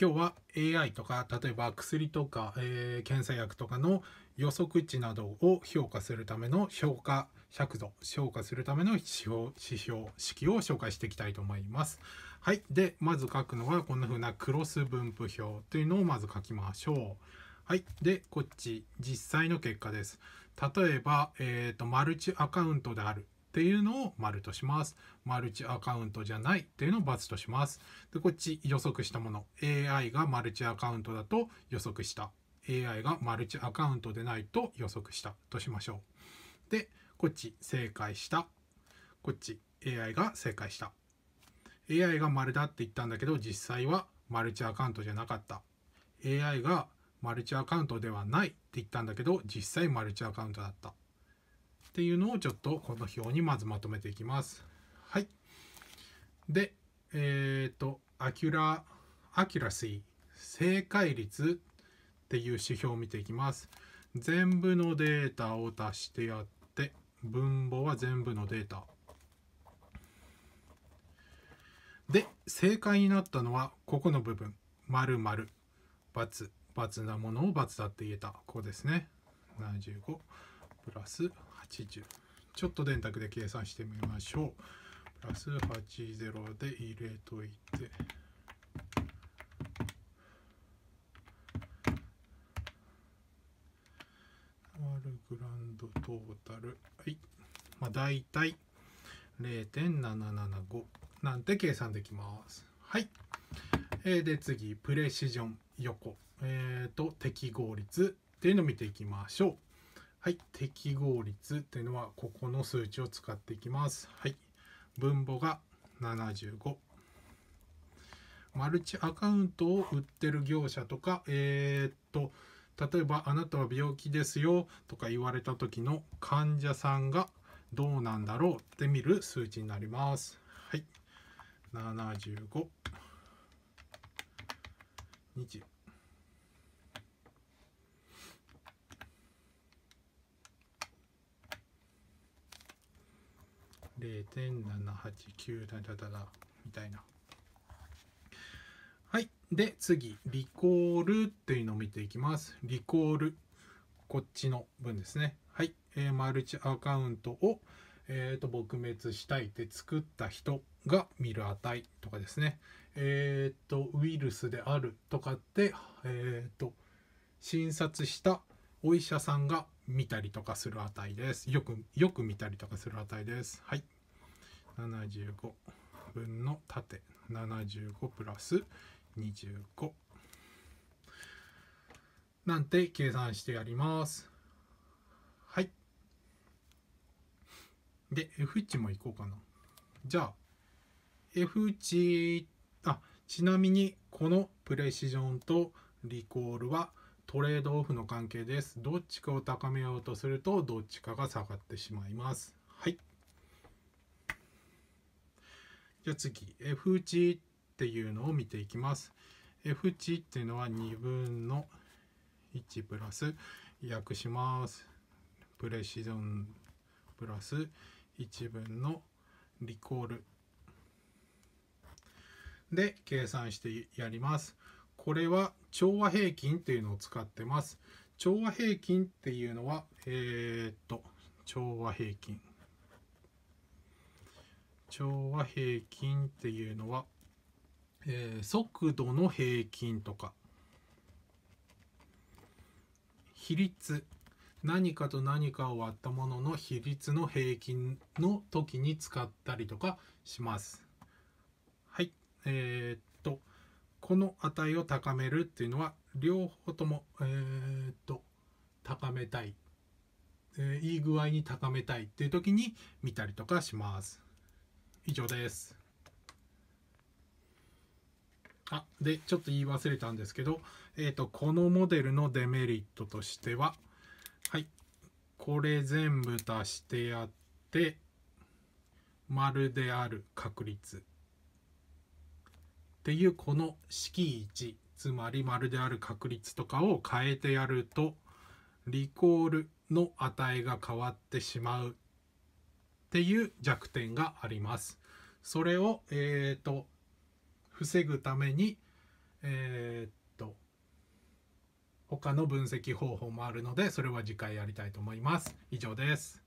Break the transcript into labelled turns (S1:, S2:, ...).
S1: 今日は AI とか例えば薬とか、えー、検査薬とかの予測値などを評価するための評価尺度評価するための指標指標式を紹介していきたいと思います。はい。で、まず書くのはこんな風なクロス分布表というのをまず書きましょう。はい。で、こっち実際の結果です。例えば、えーと、とマルチアカウントであるっていうのを丸とします。マルチアカウントじゃないっていうのを×とします。で、こっち予測したもの。AI がマルチアカウントだと予測した。AI がマルチアカウントでないと予測したとしましょう。で、こっち正解した。こっち AI が正解した。AI が丸だって言ったんだけど、実際はマルチアカウントじゃなかった。AI がマルチアカウントではないって言ったんだけど、実際マルチアカウントだった。っていうのをちょっとこの表にまずまとめていきます。はい。で、えっ、ー、と、アキュラ、アキュラシー、正解率っていう指標を見ていきます。全部のデータを足してやって、分母は全部のデータ。で、正解になったのは、ここの部分。丸々。×。×なものを×だって言えた。ここですね。75。プラス80ちょっと電卓で計算してみましょうプラス80で入れといてグランドトータルはいまあ大体0.775なんて計算できますはいえー、で次プレシジョン横えっ、ー、と適合率っていうのを見ていきましょうはい、適合率っていうのはここの数値を使っていきます。はい、分母が75。マルチアカウントを売ってる業者とか、えー、っと、例えばあなたは病気ですよとか言われた時の患者さんがどうなんだろうって見る数値になります。はい、75。0.789みたいなはいで次リコールっていうのを見ていきますリコールこっちの分ですねはい、えー、マルチアカウントをえーと、撲滅したいって作った人が見る値とかですね、えーと、ウイルスであるとかって、えーと、と診察したお医者さんが見たりとかする値です。よく、よく見たりとかする値です。はい。75分の縦75プラス25なんて計算してやります。はい。で、F 値もいこうかな。じゃあ、F 値、あ、ちなみにこのプレシジョンとリコールはトレードオフの関係です。どっちかを高めようとすると、どっちかが下がってしまいます。はい。じゃあ次、F 値っていうのを見ていきます。F 値っていうのは2分の1プラス、訳します。プレシジョンプラス1分のリコールで計算してやります。これは調和平均っていうのを使ってます。調和平均っていうのは、えー、っと、調和平均。調和平均っていうのは、えー、速度の平均とか、比率、何かと何かを割ったものの比率の平均の時に使ったりとかします。はい。えーこの値を高めるっていうのは両方とも、えー、っと高めたい、えー、いい具合に高めたいっていう時に見たりとかします以上ですあでちょっと言い忘れたんですけど、えーと、このモデルのデメリットとしてははいこれ全部足してやって丸である確率っていうこの式1つまり丸である確率とかを変えてやるとリコールの値が変わってしまうっていう弱点があります。それを、えーと、防ぐために、えーと、と他の分析方法もあるのでそれは次回やりたいと思います。以上です。